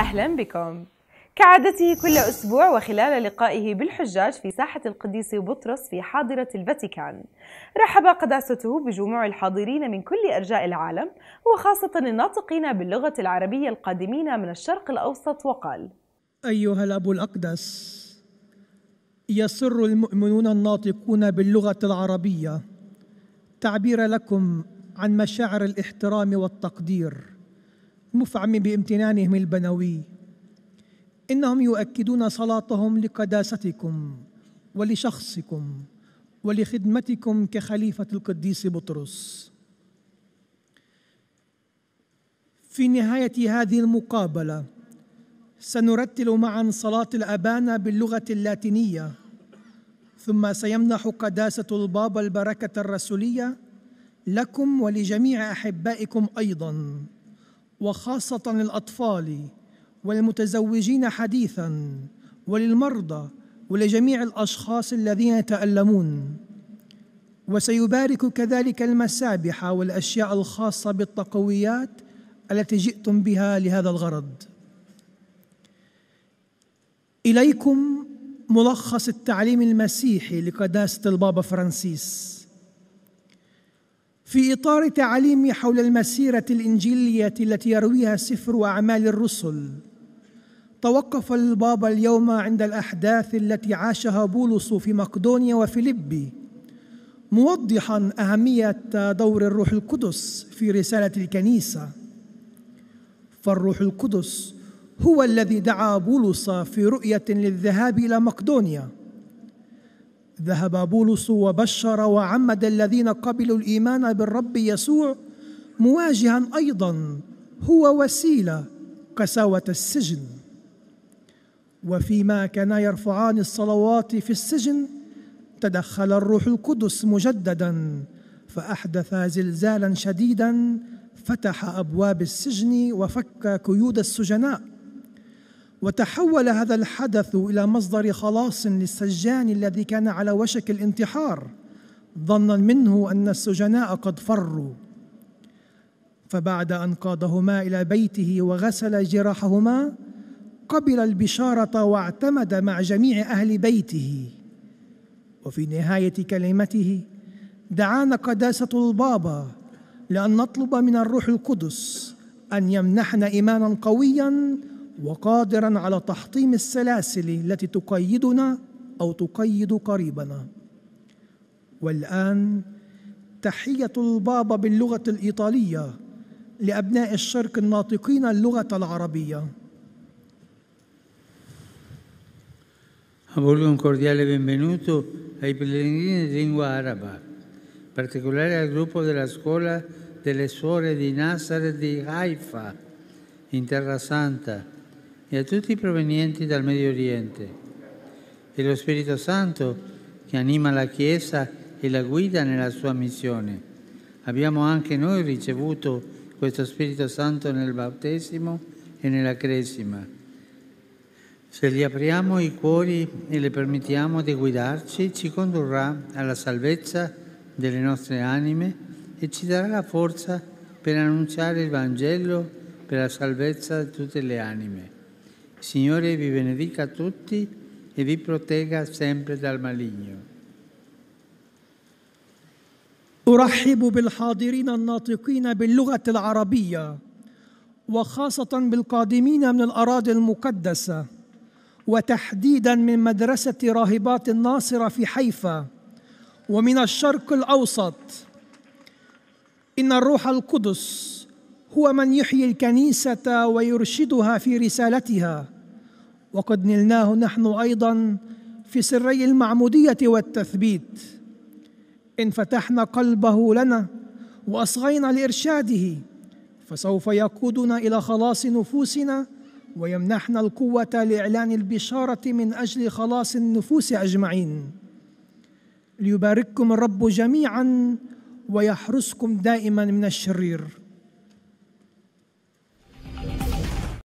أهلا بكم كعادته كل أسبوع وخلال لقائه بالحجاج في ساحة القديس بطرس في حاضرة الفاتيكان رحب قداسته بجموع الحاضرين من كل أرجاء العالم وخاصة الناطقين باللغة العربية القادمين من الشرق الأوسط وقال أيها الأب الأقدس يسر المؤمنون الناطقون باللغة العربية تعبير لكم عن مشاعر الاحترام والتقدير مفعم بامتنانهم البنوي انهم يؤكدون صلاتهم لقداستكم ولشخصكم ولخدمتكم كخليفه القديس بطرس في نهايه هذه المقابله سنرتل معا صلاه الابانا باللغه اللاتينيه ثم سيمنح قداسه البابا البركه الرسوليه لكم ولجميع احبائكم ايضا وخاصة للأطفال والمتزوجين حديثا وللمرضى ولجميع الأشخاص الذين يتألمون وسيبارك كذلك المسابح والأشياء الخاصة بالتقويات التي جئتم بها لهذا الغرض إليكم ملخص التعليم المسيحي لقداسة البابا فرانسيس في اطار تعليمي حول المسيره الانجيليه التي يرويها سفر اعمال الرسل توقف البابا اليوم عند الاحداث التي عاشها بولس في مقدونيا وفيلبي موضحا اهميه دور الروح القدس في رساله الكنيسه فالروح القدس هو الذي دعا بولس في رؤيه للذهاب الى مقدونيا ذهب بولس وبشر وعمد الذين قبلوا الايمان بالرب يسوع مواجها ايضا هو وسيله قساوه السجن وفيما كانا يرفعان الصلوات في السجن تدخل الروح القدس مجددا فاحدث زلزالا شديدا فتح ابواب السجن وفك قيود السجناء وتحول هذا الحدث الى مصدر خلاص للسجان الذي كان على وشك الانتحار ظنا منه ان السجناء قد فروا فبعد ان قادهما الى بيته وغسل جراحهما قبل البشاره واعتمد مع جميع اهل بيته وفي نهايه كلمته دعانا قداسه البابا لان نطلب من الروح القدس ان يمنحنا ايمانا قويا وقادرا على تحطيم السلاسل التي تقيدنا او تقيد قريبنا والان تحيه البابا باللغه الايطاليه لابناء الشرق الناطقين اللغه العربيه A voi un cordiale benvenuto ai pellegrini in lingua araba, in particolare al gruppo della scuola delle suore di Nazareth di Haifa, in Terra Santa, e a tutti i provenienti dal Medio Oriente. È lo Spirito Santo che anima la Chiesa e la guida nella sua missione. Abbiamo anche noi ricevuto questo Spirito Santo nel battesimo e nella cresima. Se gli apriamo i cuori e le permettiamo di guidarci, ci condurrà alla salvezza delle nostre anime e ci darà la forza per annunciare il Vangelo per la salvezza di tutte le anime. Signore vi benedica tutti e vi protegga sempre dal maligno. أرحب بالحاضرين الناطقين باللغة العربية وخاصة بالقادمين من الأراضي المقدسة وتحديدا من مدرسة راهبات الناصرة في حيفا ومن الشرق الأوسط إن الروح القدس هو من يحيي الكنيسة ويرشدها في رسالتها وقد نلناه نحن أيضا في سري المعمودية والتثبيت إن فتحنا قلبه لنا وأصغينا لإرشاده فسوف يقودنا إلى خلاص نفوسنا ويمنحنا القوة لإعلان البشارة من أجل خلاص النفوس أجمعين ليبارككم الرب جميعا ويحرسكم دائما من الشرير